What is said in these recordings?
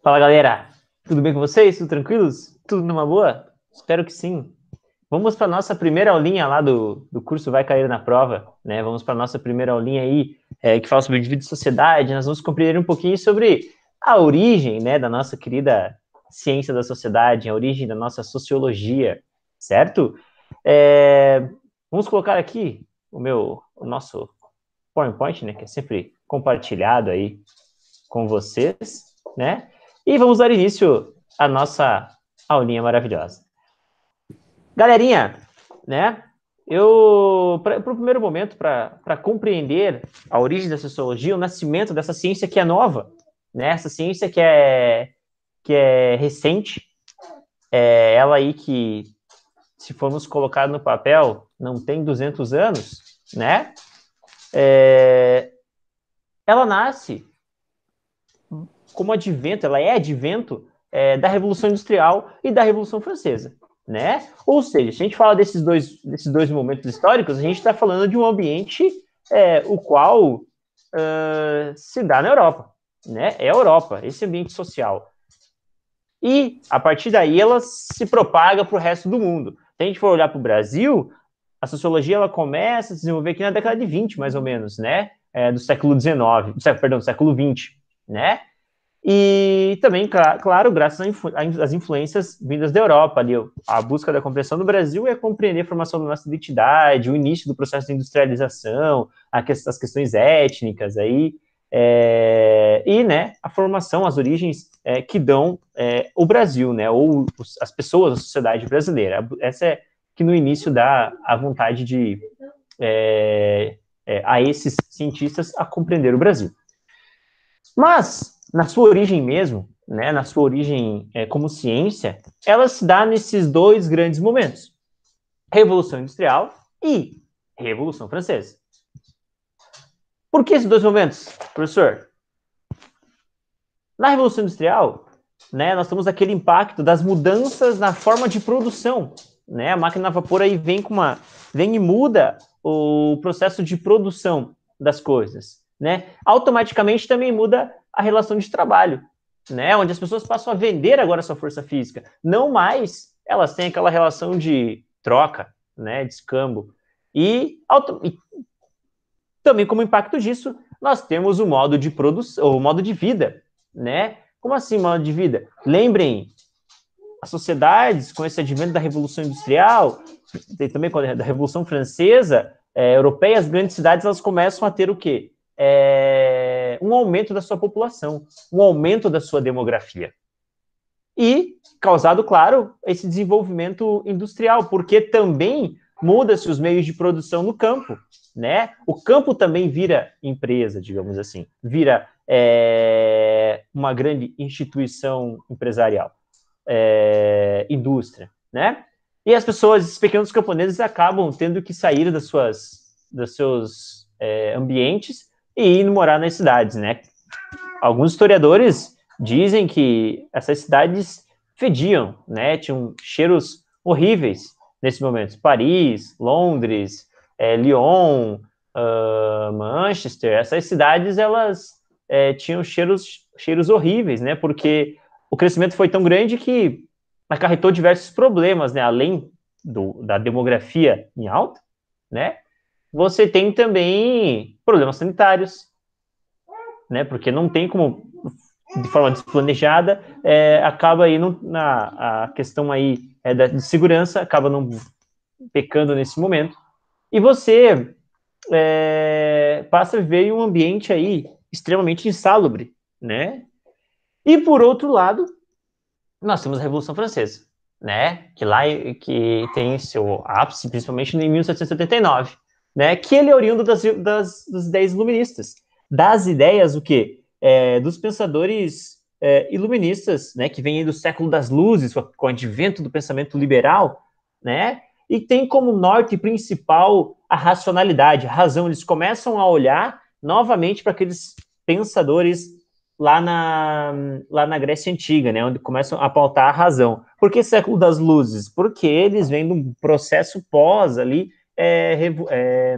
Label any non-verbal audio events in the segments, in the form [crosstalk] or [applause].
Fala galera, tudo bem com vocês? Tudo tranquilos? Tudo numa boa? Espero que sim. Vamos para nossa primeira aulinha lá do, do curso Vai Cair na Prova, né? Vamos para nossa primeira aulinha aí, é, que fala sobre indivíduo e sociedade. Nós vamos compreender um pouquinho sobre a origem, né, da nossa querida ciência da sociedade, a origem da nossa sociologia, certo? É, vamos colocar aqui o meu, o nosso PowerPoint, né, que é sempre compartilhado aí com vocês, né? E vamos dar início à nossa aulinha maravilhosa. Galerinha, né? Eu, para o primeiro momento, para compreender a origem da sociologia, o nascimento dessa ciência que é nova, né? Essa ciência que é, que é recente, é ela aí que, se formos colocar no papel, não tem 200 anos, né? É, ela nasce como advento, ela é advento é, da Revolução Industrial e da Revolução Francesa, né? Ou seja, se a gente fala desses dois, desses dois momentos históricos, a gente está falando de um ambiente é, o qual uh, se dá na Europa, né? É a Europa, esse ambiente social. E, a partir daí, ela se propaga para o resto do mundo. Se a gente for olhar para o Brasil, a sociologia ela começa a se desenvolver aqui na década de 20, mais ou menos, né? É, do século 19, do século, perdão, do século 20, né? E também, claro, graças às influências vindas da Europa, ali, a busca da compreensão do Brasil é compreender a formação da nossa identidade, o início do processo de industrialização, as questões étnicas aí, é, e né, a formação, as origens é, que dão é, o Brasil, né, ou as pessoas, a sociedade brasileira. Essa é que no início dá a vontade de é, é, a esses cientistas a compreender o Brasil. Mas, na sua origem mesmo, né, na sua origem é, como ciência, ela se dá nesses dois grandes momentos: Revolução Industrial e Revolução Francesa. Por que esses dois momentos, professor? Na Revolução Industrial, né, nós temos aquele impacto das mudanças na forma de produção. Né? A máquina a vapor aí vem, com uma, vem e muda o processo de produção das coisas né? Automaticamente também muda a relação de trabalho, né? Onde as pessoas passam a vender agora sua força física, não mais elas têm aquela relação de troca, né? De escambo. E, auto... e também como impacto disso, nós temos o modo de produção, o modo de vida, né? Como assim modo de vida? Lembrem, as sociedades, com esse advento da Revolução Industrial, e também é da Revolução Francesa, é, europeia, as grandes cidades, elas começam a ter o quê? é, um aumento da sua população, um aumento da sua demografia. E causado, claro, esse desenvolvimento industrial, porque também muda-se os meios de produção no campo, né? O campo também vira empresa, digamos assim, vira é, uma grande instituição empresarial, é, indústria, né? E as pessoas, esses pequenos camponeses, acabam tendo que sair das suas, dos seus é, ambientes e indo morar nas cidades, né? Alguns historiadores dizem que essas cidades fediam, né? Tinham cheiros horríveis nesses momentos. Paris, Londres, é, Lyon, uh, Manchester, essas cidades elas é, tinham cheiros, cheiros horríveis, né? Porque o crescimento foi tão grande que acarretou diversos problemas, né? Além do, da demografia em alta, né? você tem também problemas sanitários, né? Porque não tem como, de forma desplanejada, é, acaba aí na a questão aí é da de segurança, acaba não pecando nesse momento. E você é, passa a viver em um ambiente aí extremamente insalubre, né? E por outro lado, nós temos a Revolução Francesa, né? Que lá é, que tem seu ápice, principalmente em 1779 né? Que ele é oriundo das, das, das ideias iluministas, das ideias o quê? É, dos pensadores é, iluministas, né? Que vêm do século das luzes, com o advento do pensamento liberal, né? E tem como norte principal a racionalidade, a razão. Eles começam a olhar novamente para aqueles pensadores lá na, lá na Grécia Antiga, né, onde começam a pautar a razão. Por que século das luzes? Porque eles vêm de um processo pós ali é, é,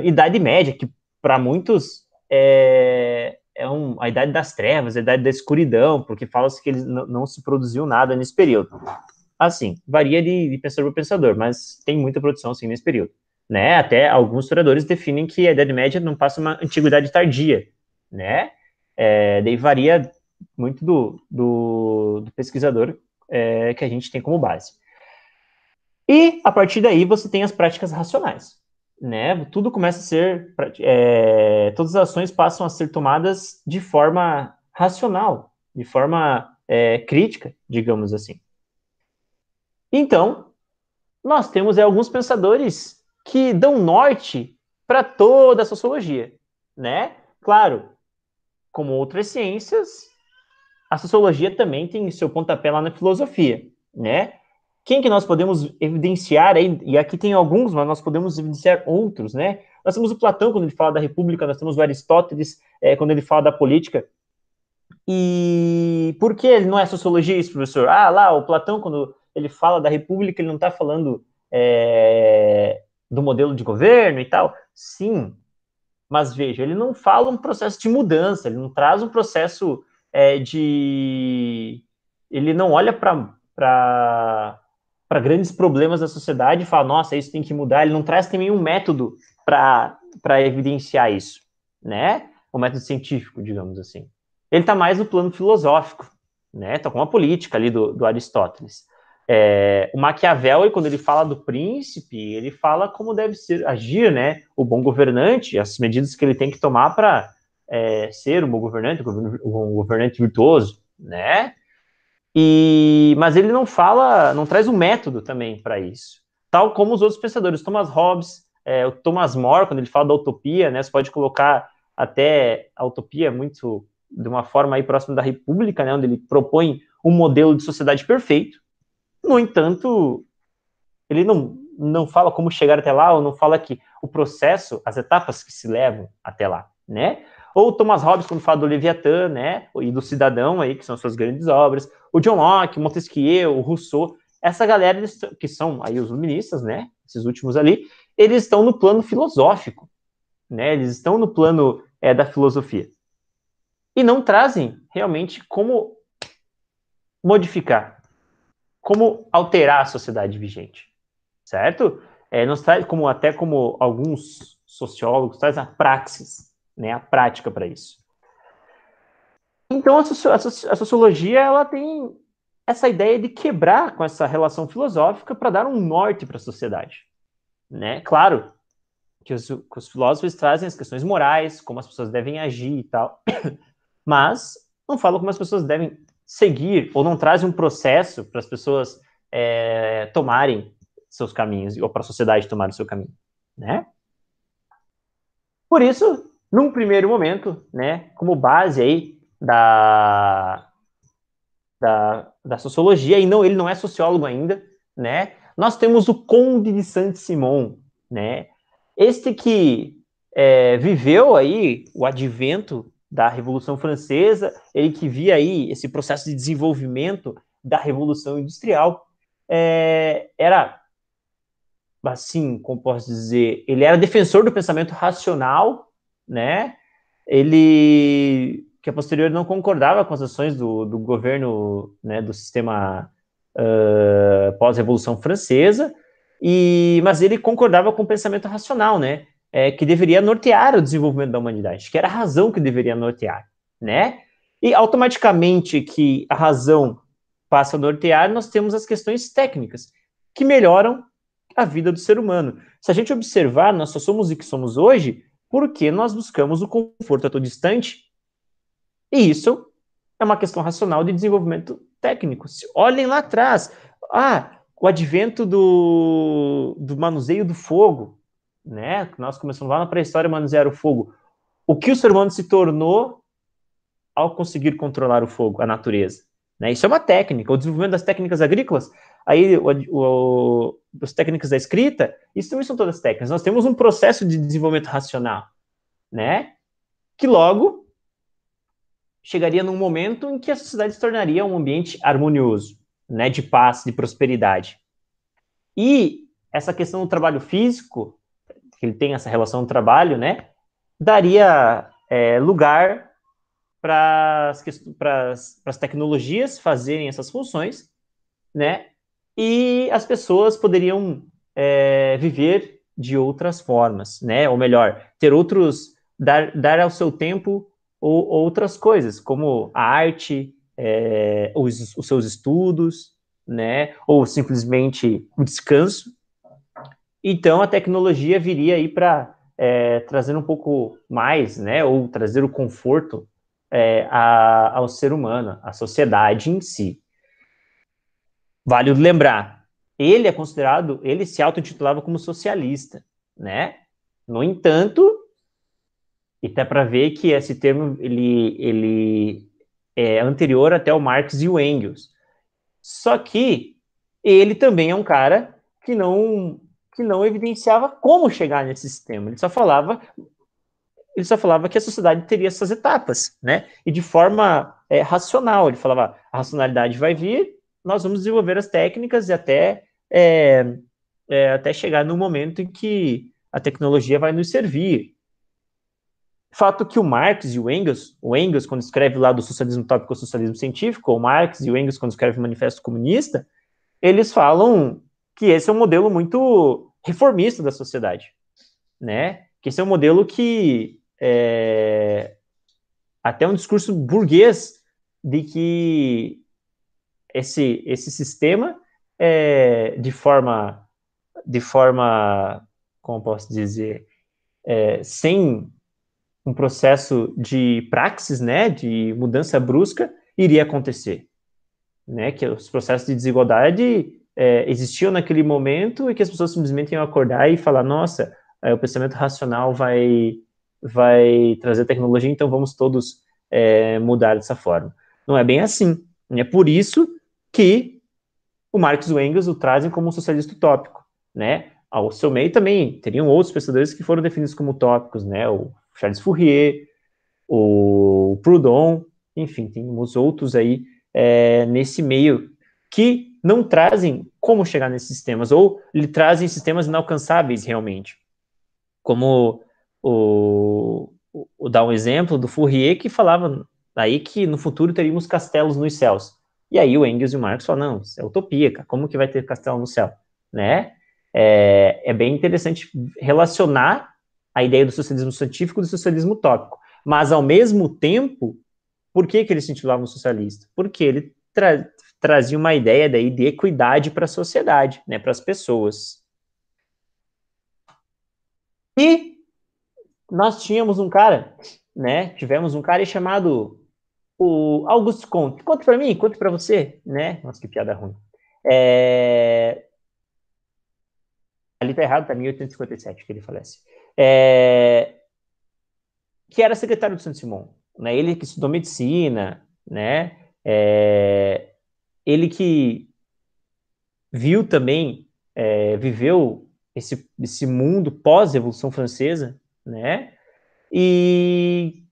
uh, Idade Média, que para muitos é, é um, a Idade das Trevas, a Idade da Escuridão, porque fala-se que eles não se produziu nada nesse período. Assim, varia de, de pensador para pensador, mas tem muita produção assim nesse período. Né? Até alguns historiadores definem que a Idade Média não passa uma antiguidade tardia, né? É, daí varia muito do, do, do pesquisador é, que a gente tem como base. E a partir daí você tem as práticas racionais. Né? Tudo começa a ser. É, todas as ações passam a ser tomadas de forma racional, de forma é, crítica, digamos assim. Então, nós temos é, alguns pensadores que dão norte para toda a sociologia, né? Claro, como outras ciências, a sociologia também tem seu pontapé lá na filosofia, né? Quem que nós podemos evidenciar aí? E aqui tem alguns, mas nós podemos evidenciar outros, né? Nós temos o Platão quando ele fala da República, nós temos o Aristóteles é, quando ele fala da política. E por que ele não é sociologia isso, professor? Ah, lá, o Platão, quando ele fala da República, ele não está falando é, do modelo de governo e tal. Sim, mas veja, ele não fala um processo de mudança, ele não traz um processo é, de. Ele não olha para para grandes problemas da sociedade e fala, nossa, isso tem que mudar. Ele não traz também um método para evidenciar isso, né? o método científico, digamos assim. Ele está mais no plano filosófico, né? Está com uma política ali do, do Aristóteles. É, o Maquiavel, quando ele fala do príncipe, ele fala como deve ser agir, né? O bom governante, as medidas que ele tem que tomar para é, ser um bom governante, um governante virtuoso, né? E, mas ele não fala, não traz o um método também para isso. Tal como os outros pensadores, Thomas Hobbes, é, o Thomas More, quando ele fala da utopia, né, você pode colocar até a utopia muito de uma forma aí próxima da República, né, onde ele propõe um modelo de sociedade perfeito. No entanto, ele não, não fala como chegar até lá, ou não fala que o processo, as etapas que se levam até lá, né? Ou Thomas Hobbes, quando fala do Leviatã, né? E do Cidadão aí, que são suas grandes obras. O John Locke, Montesquieu, Rousseau. Essa galera, que são aí os luministas, né? Esses últimos ali, eles estão no plano filosófico, né? Eles estão no plano é, da filosofia. E não trazem realmente como modificar, como alterar a sociedade vigente, certo? É, traz como até como alguns sociólogos traz a praxis, né, a prática para isso. Então a, soci, a, soci, a sociologia ela tem essa ideia de quebrar com essa relação filosófica para dar um norte para a sociedade, né? Claro que os, que os filósofos trazem as questões morais, como as pessoas devem agir e tal, [coughs] mas não falam como as pessoas devem seguir ou não trazem um processo para as pessoas é, tomarem seus caminhos ou para a sociedade tomar o seu caminho, né? Por isso, num primeiro momento, né, como base aí da, da, da sociologia, e não, ele não é sociólogo ainda, né, nós temos o Conde de Saint-Simon, né, este que é, viveu aí o advento da Revolução Francesa, ele que via aí esse processo de desenvolvimento da Revolução Industrial, é, era, assim, como posso dizer, ele era defensor do pensamento racional, né? Ele que a posteriori não concordava com as ações do, do governo, né, do sistema uh, pós-revolução francesa, e mas ele concordava com o pensamento racional, né, é, que deveria nortear o desenvolvimento da humanidade, que era a razão que deveria nortear, né? E automaticamente que a razão passa a nortear, nós temos as questões técnicas que melhoram a vida do ser humano. Se a gente observar, nós só somos o que somos hoje porque nós buscamos o conforto a todo instante. E isso é uma questão racional de desenvolvimento técnico. Se olhem lá atrás, ah, o advento do, do manuseio do fogo, né? Nós começamos lá na pré-história manusear o fogo. O que o ser humano se tornou ao conseguir controlar o fogo, a natureza? Né? Isso é uma técnica. O desenvolvimento das técnicas agrícolas, aí o, o, as técnicas da escrita, isso também são todas técnicas. Nós temos um processo de desenvolvimento racional, né? Que logo chegaria num momento em que a sociedade se tornaria um ambiente harmonioso, né? De paz, de prosperidade. E essa questão do trabalho físico, que ele tem essa relação do trabalho, né? Daria é, lugar para as tecnologias fazerem essas funções, né? E as pessoas poderiam é, viver de outras formas, né? Ou melhor, ter outros, dar, dar ao seu tempo ou, outras coisas, como a arte, é, os, os seus estudos, né? Ou simplesmente o descanso. Então a tecnologia viria aí para é, trazer um pouco mais, né? Ou trazer o conforto é, a, ao ser humano, à sociedade em si. Vale lembrar, ele é considerado, ele se auto-intitulava como socialista, né? No entanto, e dá para ver que esse termo ele, ele é anterior até o Marx e o Engels. Só que ele também é um cara que não que não evidenciava como chegar nesse sistema. Ele só falava ele só falava que a sociedade teria essas etapas, né? E de forma é, racional, ele falava, a racionalidade vai vir, nós vamos desenvolver as técnicas e até, é, é, até chegar no momento em que a tecnologia vai nos servir. Fato que o Marx e o Engels, o Engels quando escreve lá do socialismo tópico ao socialismo científico, o Marx e o Engels quando escreve o Manifesto Comunista, eles falam que esse é um modelo muito reformista da sociedade, né? Que esse é um modelo que é, até um discurso burguês de que esse, esse sistema é de forma de forma como posso dizer é, sem um processo de praxis né de mudança brusca iria acontecer né que os processos de desigualdade é, existiam naquele momento e que as pessoas simplesmente iam acordar e falar nossa é, o pensamento racional vai vai trazer tecnologia, então vamos todos é, mudar dessa forma. Não é bem assim. É por isso que o Marx e o Engels o trazem como um socialista utópico, né? Ao seu meio também teriam outros pensadores que foram definidos como utópicos, né? O Charles Fourier, o Proudhon, enfim, temos outros aí é, nesse meio que não trazem como chegar nesses sistemas, ou lhe trazem sistemas inalcançáveis realmente, como o, o, o dar um exemplo do Fourier que falava aí que no futuro teríamos castelos nos céus. E aí o Engels e o Marx falam, não, isso é utopia, cara. como que vai ter castelo no céu? Né? É, é bem interessante relacionar a ideia do socialismo científico do socialismo utópico. Mas, ao mesmo tempo, por que, que ele se intitulava um socialista? Porque ele tra trazia uma ideia daí de equidade para a sociedade, né, para as pessoas. E nós tínhamos um cara, né? Tivemos um cara chamado o Augusto Conte. Conta para mim, conte para você, né? Nossa, que piada ruim. É... Ali tá errado, tá 1857 que ele falece. É... Que era secretário do Saint Simão, né? Ele que estudou medicina, né? É... Ele que viu também, é, viveu esse, esse mundo pós-Revolução Francesa, né? E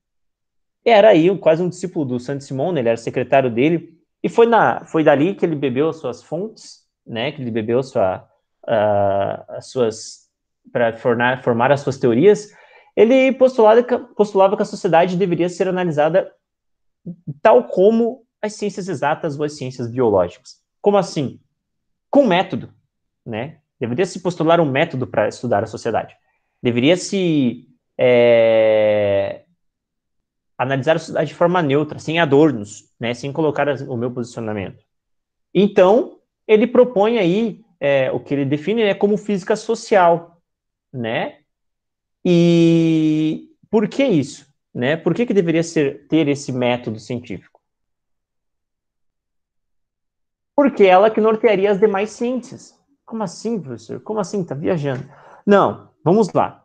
era aí quase um discípulo do Santo Simão, né? ele era secretário dele, e foi, na, foi dali que ele bebeu as suas fontes, né? Que ele bebeu sua, uh, as suas para formar, formar as suas teorias. Ele postulava, postulava que a sociedade deveria ser analisada tal como as ciências exatas ou as ciências biológicas. Como assim? Com método, né? Deveria se postular um método para estudar a sociedade deveria se é, analisar a sociedade de forma neutra, sem adornos, né, sem colocar o meu posicionamento. Então, ele propõe aí é, o que ele define né, como física social, né? E por que isso? Né? Por que, que deveria ser, ter esse método científico? Porque ela que nortearia as demais ciências. Como assim, professor? Como assim? Tá viajando? Não, Vamos lá.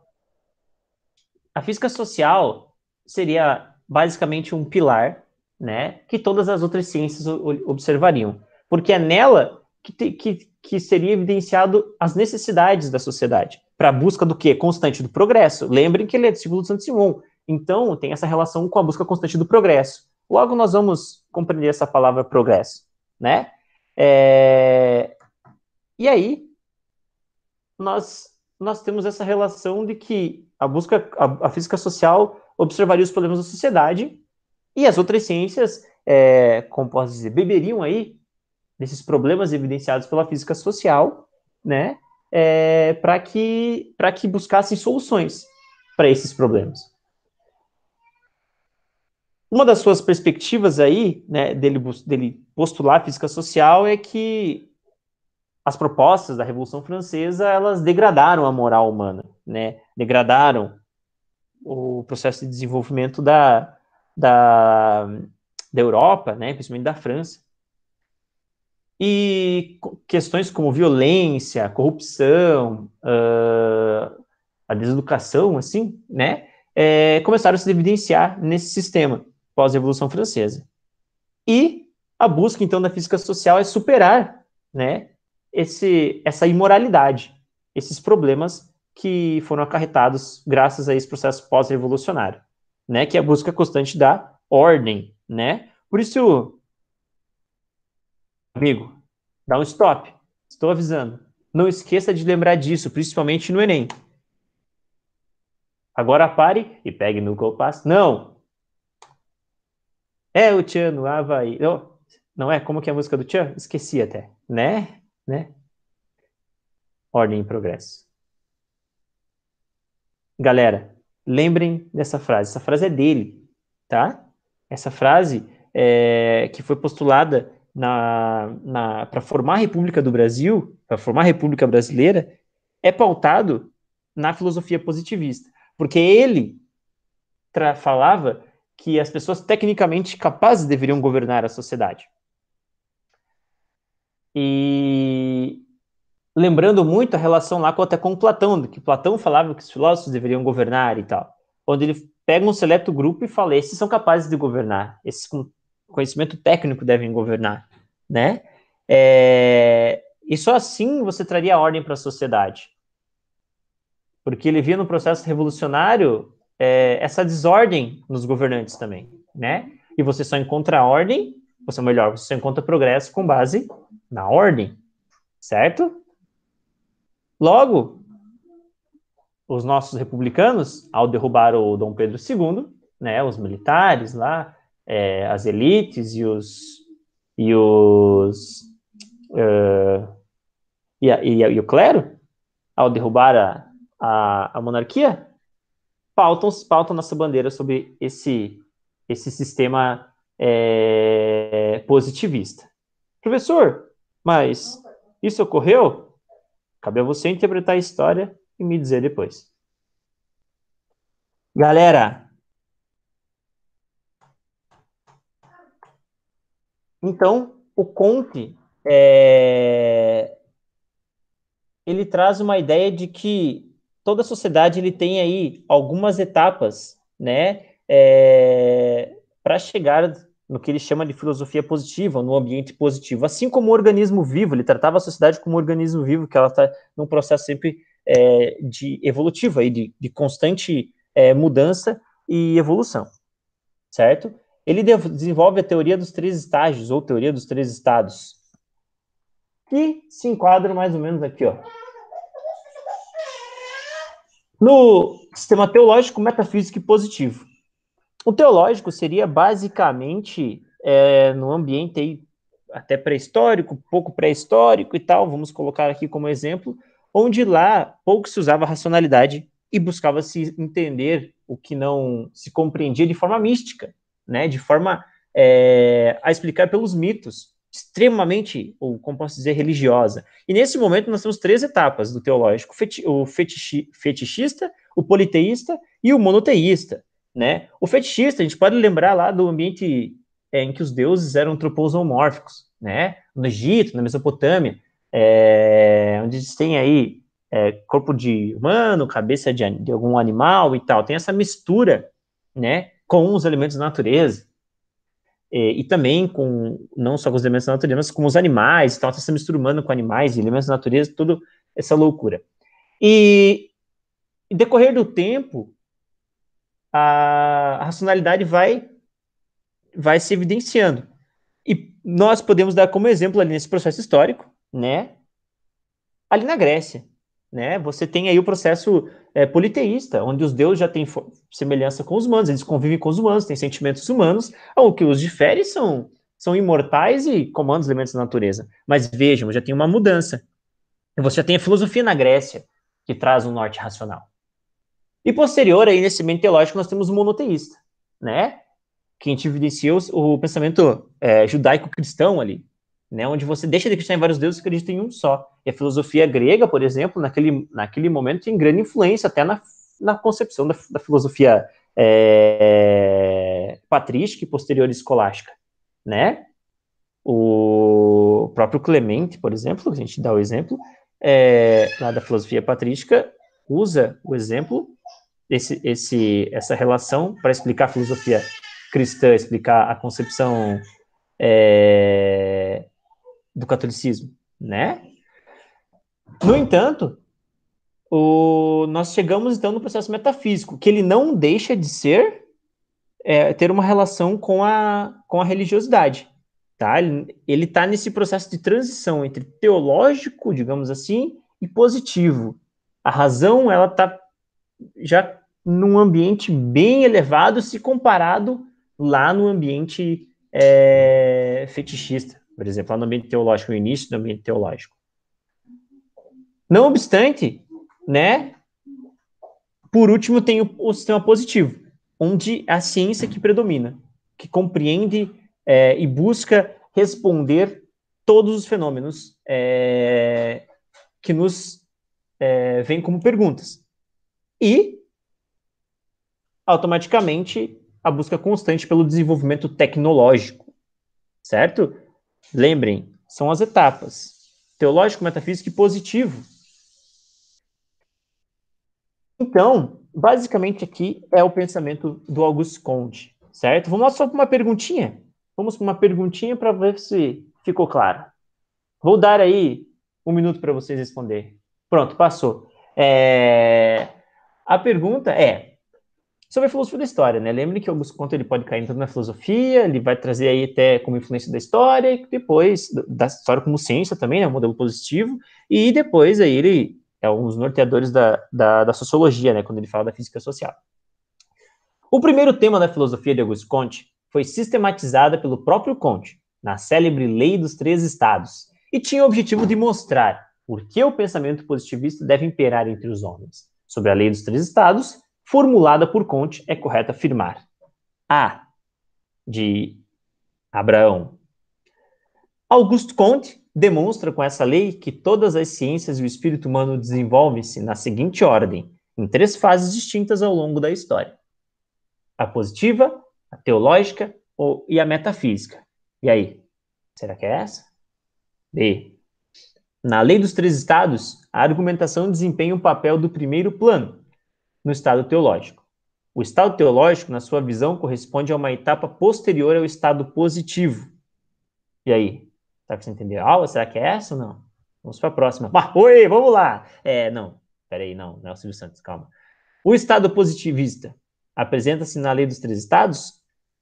A física social seria basicamente um pilar, né, que todas as outras ciências observariam, porque é nela que, te, que, que seria evidenciado as necessidades da sociedade para a busca do que constante do progresso. Lembrem que ele é discípulo de Santo Simão, então tem essa relação com a busca constante do progresso. Logo nós vamos compreender essa palavra progresso, né? É... E aí nós nós temos essa relação de que a busca, a, a física social observaria os problemas da sociedade e as outras ciências, é, como posso dizer, beberiam aí desses problemas evidenciados pela física social, né, é, para que para que buscassem soluções para esses problemas. Uma das suas perspectivas aí, né, dele, dele postular a física social é que as propostas da Revolução Francesa, elas degradaram a moral humana, né? Degradaram o processo de desenvolvimento da, da, da Europa, né? Principalmente da França. E questões como violência, corrupção, uh, a deseducação, assim, né? É, começaram a se evidenciar nesse sistema pós-revolução francesa. E a busca, então, da física social é superar, né, esse, essa imoralidade, esses problemas que foram acarretados graças a esse processo pós-revolucionário, né, que é a busca constante da ordem, né? Por isso, amigo, dá um stop. Estou avisando. Não esqueça de lembrar disso, principalmente no Enem. Agora pare e pegue no compasso. Não. É o Tchan no Havaí. Não, oh, não é? Como que é a música do Tchan? Esqueci até, né? né? Ordem e progresso. Galera, lembrem dessa frase. Essa frase é dele, tá? Essa frase é, que foi postulada na, na para formar a República do Brasil, para formar a República Brasileira, é pautado na filosofia positivista, porque ele falava que as pessoas tecnicamente capazes deveriam governar a sociedade. E lembrando muito a relação lá com, até com Platão, que Platão falava que os filósofos deveriam governar e tal, onde ele pega um seleto grupo e fala, esses são capazes de governar, esses com conhecimento técnico devem governar, né? É... E só assim você traria ordem para a sociedade. Porque ele via no processo revolucionário é, essa desordem nos governantes também, né? E você só encontra ordem, ou melhor, você só encontra progresso com base na ordem, certo? Logo, os nossos republicanos, ao derrubar o Dom Pedro II, né, os militares lá, é, as elites e os e os uh, e, a, e, a, e, o clero, ao derrubar a, a, a monarquia, pautam, pautam nossa bandeira sobre esse, esse sistema é, positivista. Professor, mas isso ocorreu Cabe a você interpretar a história e me dizer depois. Galera, então o Conte é... ele traz uma ideia de que toda a sociedade ele tem aí algumas etapas, né, é... para chegar no que ele chama de filosofia positiva, no ambiente positivo. Assim como o organismo vivo, ele tratava a sociedade como um organismo vivo, que ela está num processo sempre é, de evolutivo, aí, de, de constante é, mudança e evolução, certo? Ele de desenvolve a teoria dos três estágios, ou teoria dos três estados, que se enquadra mais ou menos aqui, ó. No sistema teológico, metafísico e positivo. O teológico seria basicamente é, no ambiente aí até pré-histórico, pouco pré-histórico e tal, vamos colocar aqui como exemplo, onde lá pouco se usava racionalidade e buscava se entender o que não se compreendia de forma mística, né, de forma é, a explicar pelos mitos, extremamente, ou como posso dizer, religiosa. E nesse momento nós temos três etapas do teológico: o, fetichista, o politeísta e o monoteísta né? O fetichista, a gente pode lembrar lá do ambiente é, em que os deuses eram troposomórficos, né? No Egito, na Mesopotâmia, é, onde eles têm aí é, corpo de humano, cabeça de, de, algum animal e tal. Tem essa mistura, né? Com os elementos da natureza. E, é, e, também com, não só com os elementos da natureza, mas com os animais e tal. essa mistura humana com animais e elementos da natureza, tudo essa loucura. E, e decorrer do tempo, a racionalidade vai, vai se evidenciando. E nós podemos dar como exemplo ali nesse processo histórico, né? Ali na Grécia, né? Você tem aí o processo é, politeísta, onde os deuses já têm semelhança com os humanos, eles convivem com os humanos, têm sentimentos humanos, o que os difere são, são imortais e comandam os elementos da natureza. Mas vejam, já tem uma mudança. Você já tem a filosofia na Grécia, que traz um norte racional. E posterior aí nesse meio teológico nós temos o monoteísta, né? Que evidencia o, o pensamento é, judaico-cristão ali, né? Onde você deixa de acreditar em vários deuses e acredita em um só. E a filosofia grega, por exemplo, naquele, naquele momento tem grande influência até na, na concepção da, da filosofia é, patrística e posterior escolástica, né? O próprio Clemente, por exemplo, que a gente dá o exemplo, é, lá da filosofia patrística, usa o exemplo esse, esse, essa relação para explicar a filosofia cristã, explicar a concepção é, do catolicismo, né? No entanto, o, nós chegamos então no processo metafísico, que ele não deixa de ser é, ter uma relação com a, com a religiosidade. Tá? Ele está nesse processo de transição entre teológico, digamos assim, e positivo. A razão ela está já num ambiente bem elevado se comparado lá no ambiente é, fetichista, por exemplo, lá no ambiente teológico, no início do ambiente teológico. Não obstante, né? Por último, tem o, o sistema positivo, onde a ciência que predomina, que compreende é, e busca responder todos os fenômenos é, que nos é, vêm como perguntas. E automaticamente a busca constante pelo desenvolvimento tecnológico, certo? Lembrem, são as etapas: teológico, metafísico e positivo. Então, basicamente aqui é o pensamento do Auguste Comte, certo? Vamos só para uma perguntinha. Vamos para uma perguntinha para ver se ficou claro. Vou dar aí um minuto para vocês responder. Pronto, passou. É... A pergunta é: sobre a filosofia da história, né? Lembre que Augusto Conte ele pode cair tanto na filosofia, ele vai trazer aí até como influência da história e depois da história como ciência também, né? modelo positivo e depois aí ele é um dos norteadores da, da, da sociologia, né? Quando ele fala da física social. O primeiro tema da filosofia de Augusto Conte foi sistematizada pelo próprio Conte na célebre Lei dos Três Estados e tinha o objetivo de mostrar por que o pensamento positivista deve imperar entre os homens. Sobre a Lei dos Três Estados, formulada por Conte, é correto afirmar A de Abraão. Augusto Conte demonstra com essa lei que todas as ciências e o espírito humano desenvolvem-se na seguinte ordem, em três fases distintas ao longo da história: a positiva, a teológica ou, e a metafísica. E aí, será que é essa? B. Na lei dos três estados, a argumentação desempenha o papel do primeiro plano, no estado teológico. O estado teológico, na sua visão, corresponde a uma etapa posterior ao estado positivo. E aí? Será que você entendeu a aula? Será que é essa ou não? Vamos para a próxima. oi, vamos lá! É, não, peraí, não, não é o Silvio Santos, calma. O estado positivista apresenta-se na lei dos três estados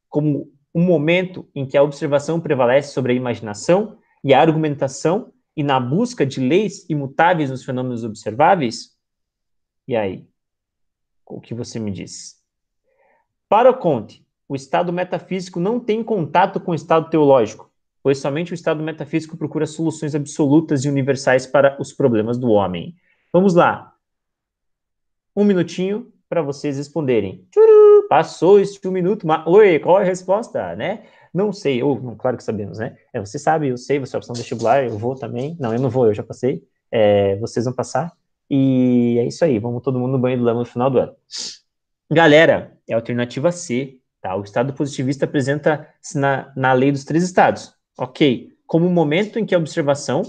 como um momento em que a observação prevalece sobre a imaginação e a argumentação e na busca de leis imutáveis nos fenômenos observáveis? E aí? O que você me diz? Para o Conte, o estado metafísico não tem contato com o estado teológico, pois somente o estado metafísico procura soluções absolutas e universais para os problemas do homem. Vamos lá. Um minutinho para vocês responderem. Tchuru, passou este um minuto. Mas... Oi, qual é a resposta, né? Não sei. Ou, claro que sabemos, né? É, você sabe, eu sei, você é opção vestibular, eu vou também. Não, eu não vou, eu já passei. É, vocês vão passar? E é isso aí, vamos todo mundo no banho do lama no final do ano. Galera, é a alternativa C, tá? O Estado positivista apresenta-se na, na lei dos três estados, ok? Como o um momento em que a observação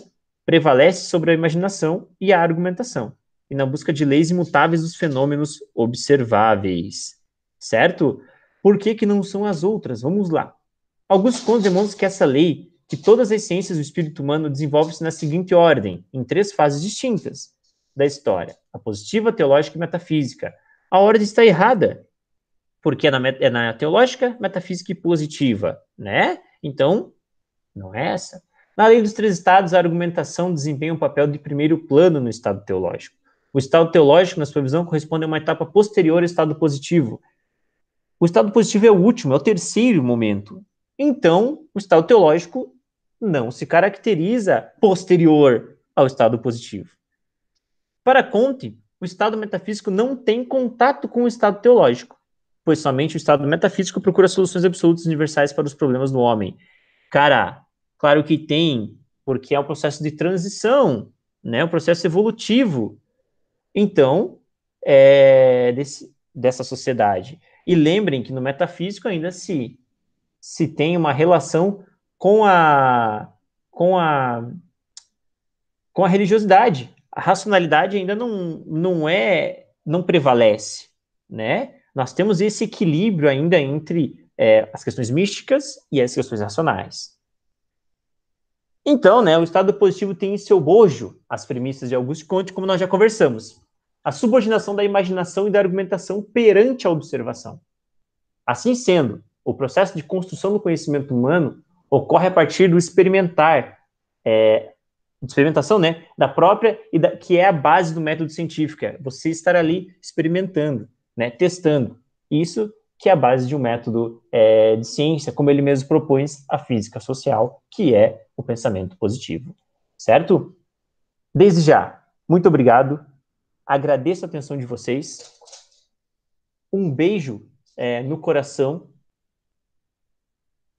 prevalece sobre a imaginação e a argumentação, e na busca de leis imutáveis dos fenômenos observáveis, certo? Por que, que não são as outras? Vamos lá. Alguns Contos demonstram que essa lei, que todas as ciências do espírito humano desenvolvem-se na seguinte ordem, em três fases distintas da história, a positiva, teológica e metafísica. A ordem está errada, porque é na, é na teológica, metafísica e positiva, né? Então, não é essa. Na lei dos três estados, a argumentação desempenha um papel de primeiro plano no estado teológico. O estado teológico, na sua visão, corresponde a uma etapa posterior ao estado positivo. O estado positivo é o último, é o terceiro momento. Então, o estado teológico não se caracteriza posterior ao estado positivo. Para Conte, o estado metafísico não tem contato com o estado teológico, pois somente o estado metafísico procura soluções absolutas universais para os problemas do homem. Cara, claro que tem, porque é um processo de transição, né? um processo evolutivo. Então, é desse, dessa sociedade. E lembrem que no metafísico ainda se, se tem uma relação com a, com a, com a religiosidade, a racionalidade ainda não, não é, não prevalece, né? Nós temos esse equilíbrio ainda entre é, as questões místicas e as questões racionais. Então, né, o estado positivo tem em seu bojo as premissas de Auguste Comte, como nós já conversamos. A subordinação da imaginação e da argumentação perante a observação. Assim sendo, o processo de construção do conhecimento humano ocorre a partir do experimentar, é, de experimentação, né? Da própria e da, que é a base do método científico, é você estar ali experimentando, né? Testando. Isso que é a base de um método é, de ciência, como ele mesmo propõe a física social, que é o pensamento positivo, certo? Desde já, muito obrigado. Agradeço a atenção de vocês. Um beijo é, no coração.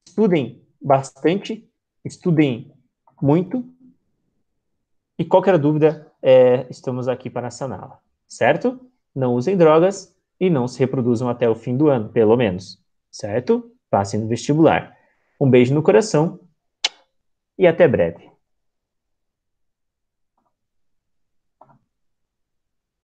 Estudem bastante, estudem muito e qualquer dúvida, é, estamos aqui para saná-la, certo? Não usem drogas e não se reproduzam até o fim do ano, pelo menos, certo? Passem no vestibular. Um beijo no coração e até breve.